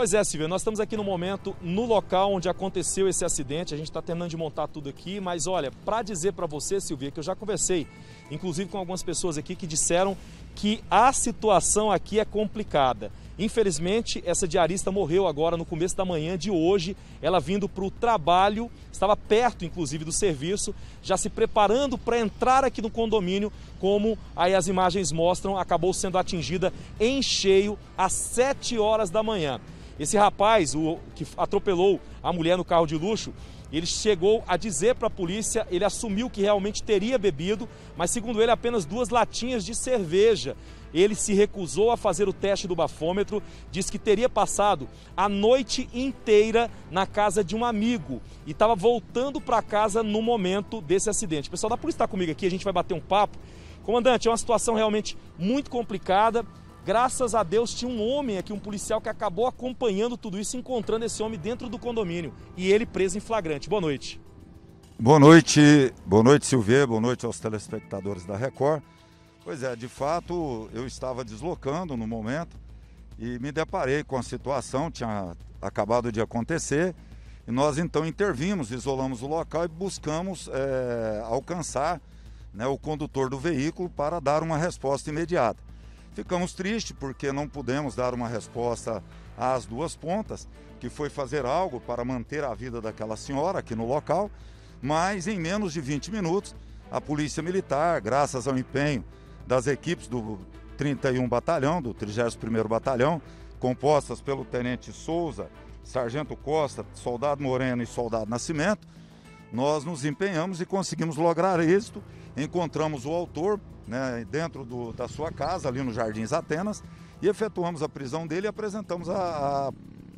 Pois é, Silvia, nós estamos aqui no momento, no local onde aconteceu esse acidente. A gente está terminando de montar tudo aqui, mas olha, para dizer para você, Silvia, que eu já conversei, inclusive com algumas pessoas aqui que disseram que a situação aqui é complicada. Infelizmente, essa diarista morreu agora no começo da manhã de hoje. Ela vindo para o trabalho, estava perto inclusive do serviço, já se preparando para entrar aqui no condomínio. Como aí as imagens mostram, acabou sendo atingida em cheio às 7 horas da manhã. Esse rapaz, o que atropelou a mulher no carro de luxo, ele chegou a dizer para a polícia, ele assumiu que realmente teria bebido, mas segundo ele, apenas duas latinhas de cerveja. Ele se recusou a fazer o teste do bafômetro, disse que teria passado a noite inteira na casa de um amigo e estava voltando para casa no momento desse acidente. pessoal da polícia está comigo aqui, a gente vai bater um papo. Comandante, é uma situação realmente muito complicada. Graças a Deus tinha um homem aqui, um policial que acabou acompanhando tudo isso, encontrando esse homem dentro do condomínio e ele preso em flagrante. Boa noite. Boa noite, boa noite Silveira, boa noite aos telespectadores da Record. Pois é, de fato eu estava deslocando no momento e me deparei com a situação, tinha acabado de acontecer e nós então intervimos, isolamos o local e buscamos é, alcançar né, o condutor do veículo para dar uma resposta imediata. Ficamos tristes porque não pudemos dar uma resposta às duas pontas, que foi fazer algo para manter a vida daquela senhora aqui no local, mas em menos de 20 minutos, a Polícia Militar, graças ao empenho das equipes do 31 Batalhão, do 31º Batalhão, compostas pelo Tenente Souza, Sargento Costa, Soldado Moreno e Soldado Nascimento, nós nos empenhamos e conseguimos lograr êxito Encontramos o autor né, dentro do, da sua casa, ali no Jardins Atenas, e efetuamos a prisão dele e apresentamos a, a,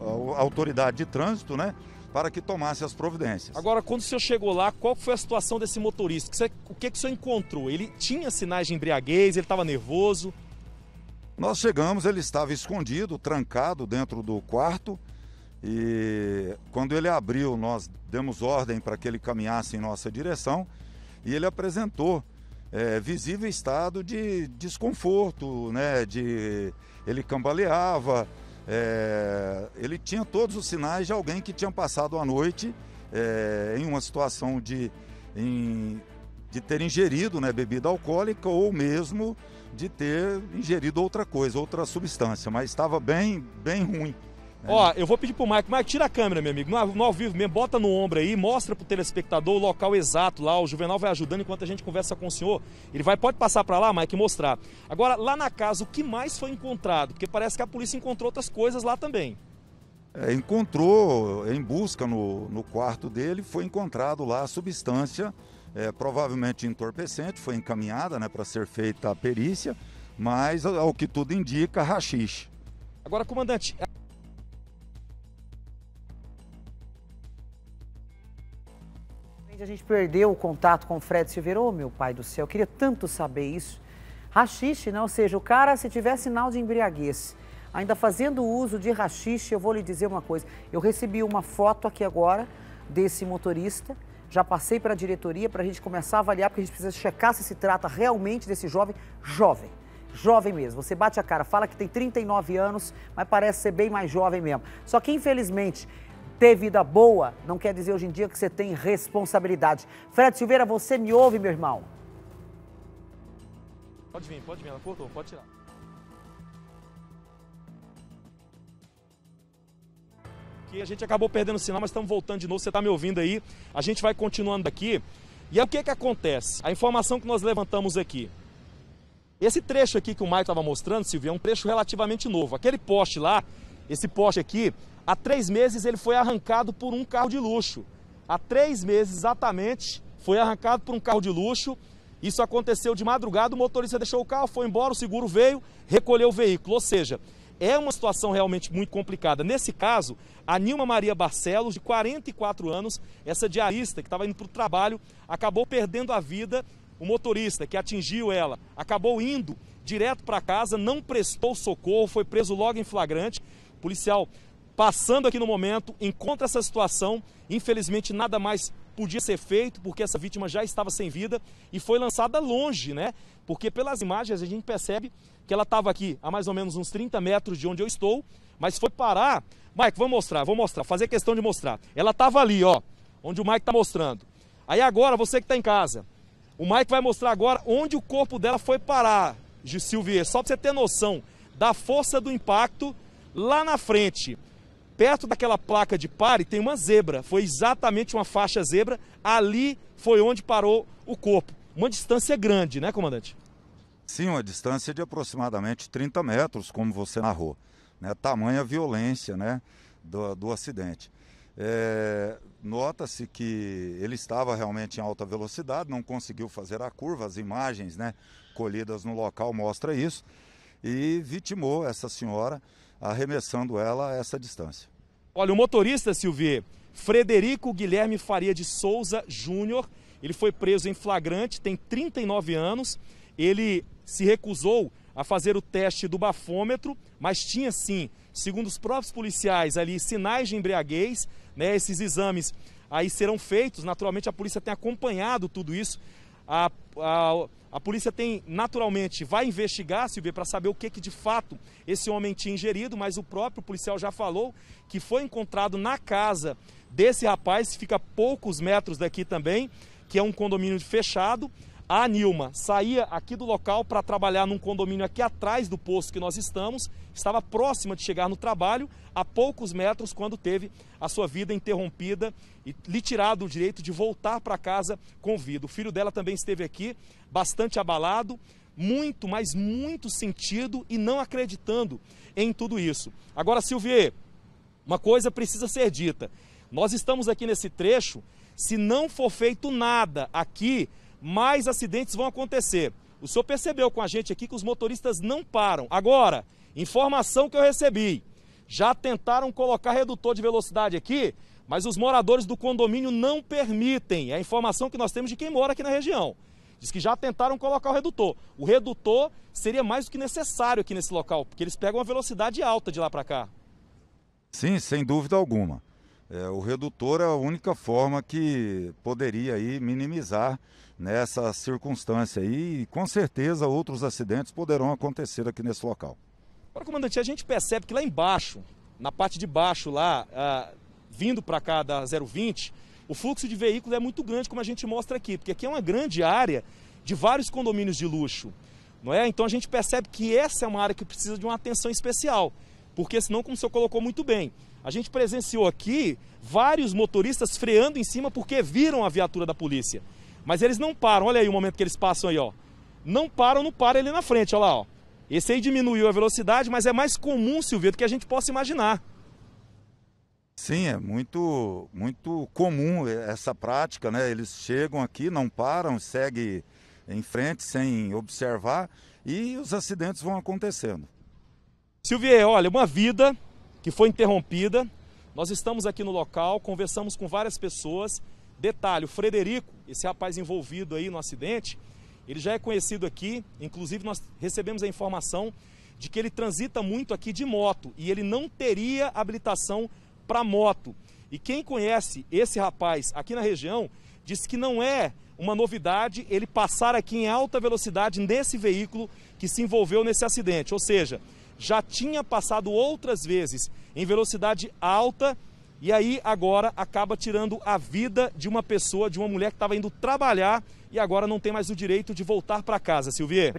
a autoridade de trânsito, né? para que tomasse as providências. Agora, quando o senhor chegou lá, qual foi a situação desse motorista? o que, que o senhor encontrou? Ele tinha sinais de embriaguez? Ele estava nervoso? Nós chegamos, ele estava escondido, trancado dentro do quarto. E quando ele abriu, nós demos ordem para que ele caminhasse em nossa direção e ele apresentou é, visível estado de desconforto, né? De ele cambaleava, é, ele tinha todos os sinais de alguém que tinha passado a noite é, em uma situação de, em, de ter ingerido né, bebida alcoólica ou mesmo de ter ingerido outra coisa, outra substância, mas estava bem, bem ruim. É. Ó, eu vou pedir pro Mike. Mike, tira a câmera, meu amigo. No, no, ao vivo mesmo, bota no ombro aí, mostra pro telespectador o local exato lá. O Juvenal vai ajudando enquanto a gente conversa com o senhor. Ele vai, pode passar para lá, Mike, e mostrar. Agora, lá na casa, o que mais foi encontrado? Porque parece que a polícia encontrou outras coisas lá também. É, encontrou, em busca no, no quarto dele, foi encontrado lá a substância, é, provavelmente entorpecente, foi encaminhada né, para ser feita a perícia, mas ao que tudo indica, rachixe. Agora, comandante. Infelizmente, a gente perdeu o contato com o Fred Silveira. Ô, oh, meu pai do céu, eu queria tanto saber isso. Rachixe, né? Ou seja, o cara, se tiver sinal de embriaguez, ainda fazendo uso de rachixe, eu vou lhe dizer uma coisa. Eu recebi uma foto aqui agora desse motorista, já passei para a diretoria para a gente começar a avaliar, porque a gente precisa checar se se trata realmente desse jovem, jovem jovem mesmo. Você bate a cara, fala que tem 39 anos, mas parece ser bem mais jovem mesmo. Só que, infelizmente, ter vida boa não quer dizer hoje em dia que você tem responsabilidade. Fred Silveira, você me ouve, meu irmão? Pode vir, pode vir, ela cortou, pode tirar. a gente acabou perdendo o sinal, mas estamos voltando de novo. Você está me ouvindo aí? A gente vai continuando aqui. E aí, o que, que acontece? A informação que nós levantamos aqui. Esse trecho aqui que o Maicon estava mostrando, Silvio, é um trecho relativamente novo. Aquele poste lá esse poste aqui, há três meses ele foi arrancado por um carro de luxo. Há três meses exatamente foi arrancado por um carro de luxo. Isso aconteceu de madrugada, o motorista deixou o carro, foi embora, o seguro veio, recolheu o veículo. Ou seja, é uma situação realmente muito complicada. Nesse caso, a Nilma Maria Barcelos, de 44 anos, essa diarista que estava indo para o trabalho, acabou perdendo a vida. O motorista que atingiu ela acabou indo direto para casa, não prestou socorro, foi preso logo em flagrante policial passando aqui no momento, encontra essa situação. Infelizmente, nada mais podia ser feito, porque essa vítima já estava sem vida e foi lançada longe, né? Porque pelas imagens a gente percebe que ela estava aqui a mais ou menos uns 30 metros de onde eu estou, mas foi parar. Mike, vou mostrar, vou mostrar, fazer questão de mostrar. Ela estava ali, ó, onde o Mike está mostrando. Aí agora, você que está em casa, o Mike vai mostrar agora onde o corpo dela foi parar, Silvier, só para você ter noção da força do impacto Lá na frente, perto daquela placa de pare, tem uma zebra. Foi exatamente uma faixa zebra. Ali foi onde parou o corpo. Uma distância grande, né, comandante? Sim, uma distância de aproximadamente 30 metros, como você narrou. Né? Tamanha violência né? do, do acidente. É, Nota-se que ele estava realmente em alta velocidade, não conseguiu fazer a curva, as imagens né, colhidas no local mostram isso, e vitimou essa senhora arremessando ela a essa distância. Olha, o motorista, Silvio, Frederico Guilherme Faria de Souza Júnior, ele foi preso em flagrante, tem 39 anos. Ele se recusou a fazer o teste do bafômetro, mas tinha sim, segundo os próprios policiais ali, sinais de embriaguez, né? Esses exames aí serão feitos. Naturalmente a polícia tem acompanhado tudo isso a, a, a polícia tem, naturalmente, vai investigar, Silvia, para saber o que, que de fato esse homem tinha ingerido, mas o próprio policial já falou que foi encontrado na casa desse rapaz, que fica a poucos metros daqui também, que é um condomínio fechado. A Nilma saía aqui do local para trabalhar num condomínio aqui atrás do posto que nós estamos, estava próxima de chegar no trabalho, a poucos metros, quando teve a sua vida interrompida e lhe tirado o direito de voltar para casa com vida. O filho dela também esteve aqui, bastante abalado, muito, mas muito sentido e não acreditando em tudo isso. Agora, Silvier, uma coisa precisa ser dita. Nós estamos aqui nesse trecho, se não for feito nada aqui, mais acidentes vão acontecer. O senhor percebeu com a gente aqui que os motoristas não param. Agora, informação que eu recebi: já tentaram colocar redutor de velocidade aqui, mas os moradores do condomínio não permitem. É a informação que nós temos de quem mora aqui na região. Diz que já tentaram colocar o redutor. O redutor seria mais do que necessário aqui nesse local, porque eles pegam uma velocidade alta de lá para cá. Sim, sem dúvida alguma. É, o redutor é a única forma que poderia aí minimizar nessa né, circunstância aí, e com certeza outros acidentes poderão acontecer aqui nesse local. Agora, comandante, a gente percebe que lá embaixo, na parte de baixo lá, ah, vindo para cá da 020, o fluxo de veículos é muito grande, como a gente mostra aqui, porque aqui é uma grande área de vários condomínios de luxo, não é? Então a gente percebe que essa é uma área que precisa de uma atenção especial, porque senão, como o senhor colocou muito bem, a gente presenciou aqui vários motoristas freando em cima porque viram a viatura da polícia. Mas eles não param, olha aí o momento que eles passam aí, ó. Não param, não param ele na frente, olha lá, ó. Esse aí diminuiu a velocidade, mas é mais comum, Silvio, do que a gente possa imaginar. Sim, é muito, muito comum essa prática, né? Eles chegam aqui, não param, seguem em frente sem observar e os acidentes vão acontecendo. Silvio, olha, uma vida que foi interrompida. Nós estamos aqui no local, conversamos com várias pessoas. Detalhe, o Frederico, esse rapaz envolvido aí no acidente, ele já é conhecido aqui, inclusive nós recebemos a informação de que ele transita muito aqui de moto e ele não teria habilitação para moto. E quem conhece esse rapaz aqui na região diz que não é uma novidade ele passar aqui em alta velocidade nesse veículo que se envolveu nesse acidente. Ou seja, já tinha passado outras vezes em velocidade alta e aí agora acaba tirando a vida de uma pessoa, de uma mulher que estava indo trabalhar e agora não tem mais o direito de voltar para casa, Silvia.